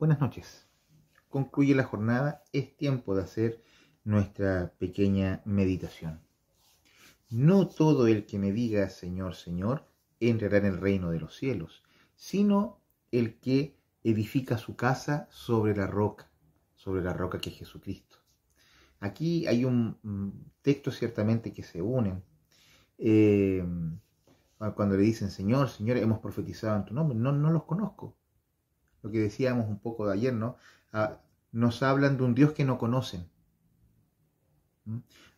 Buenas noches. Concluye la jornada, es tiempo de hacer nuestra pequeña meditación. No todo el que me diga Señor, Señor, entrará en el reino de los cielos, sino el que edifica su casa sobre la roca, sobre la roca que es Jesucristo. Aquí hay un mm, texto ciertamente que se unen. Eh, cuando le dicen, Señor, Señor, hemos profetizado en tu nombre, no los conozco lo que decíamos un poco de ayer, ¿no? Ah, nos hablan de un Dios que no conocen.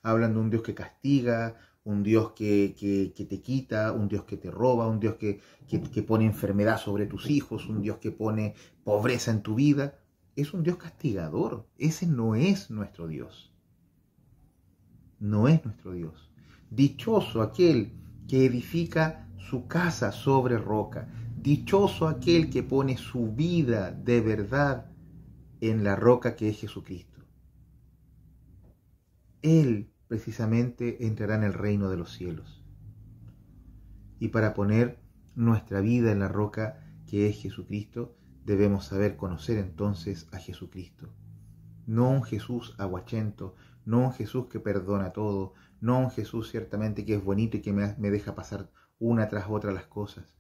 Hablan de un Dios que castiga, un Dios que, te quita, un Dios que te roba, un Dios que, que, pone enfermedad sobre tus hijos, un Dios que pone pobreza en tu vida. Es un Dios castigador. Ese no es nuestro Dios. No es nuestro Dios. Dichoso aquel que edifica su casa sobre roca. Dichoso aquel que pone su vida de verdad en la roca que es Jesucristo. Él precisamente entrará en el reino de los cielos. Y para poner nuestra vida en la roca que es Jesucristo, debemos saber conocer entonces a Jesucristo. No un Jesús aguachento, no un Jesús que perdona todo, no un Jesús ciertamente que es bonito y que me, deja pasar una tras otra las cosas.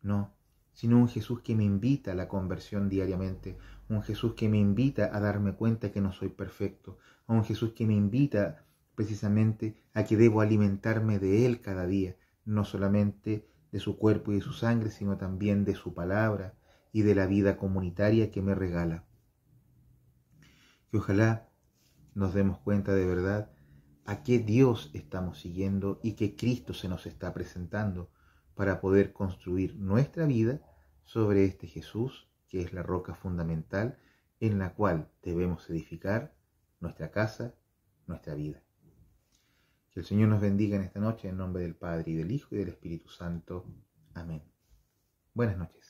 No, sino un Jesús que me invita a la conversión diariamente, un Jesús que me invita a darme cuenta que no soy perfecto, un Jesús que me invita precisamente a que debo alimentarme de Él cada día, no solamente de su cuerpo y de su sangre, sino también de su palabra y de la vida comunitaria que me regala. Que ojalá nos demos cuenta de verdad a qué Dios estamos siguiendo y qué Cristo se nos está presentando, para poder construir nuestra vida sobre este Jesús, que es la roca fundamental en la cual debemos edificar nuestra casa, nuestra vida. Que el Señor nos bendiga en esta noche en nombre del Padre y del Hijo y del Espíritu Santo. Amén. Buenas noches.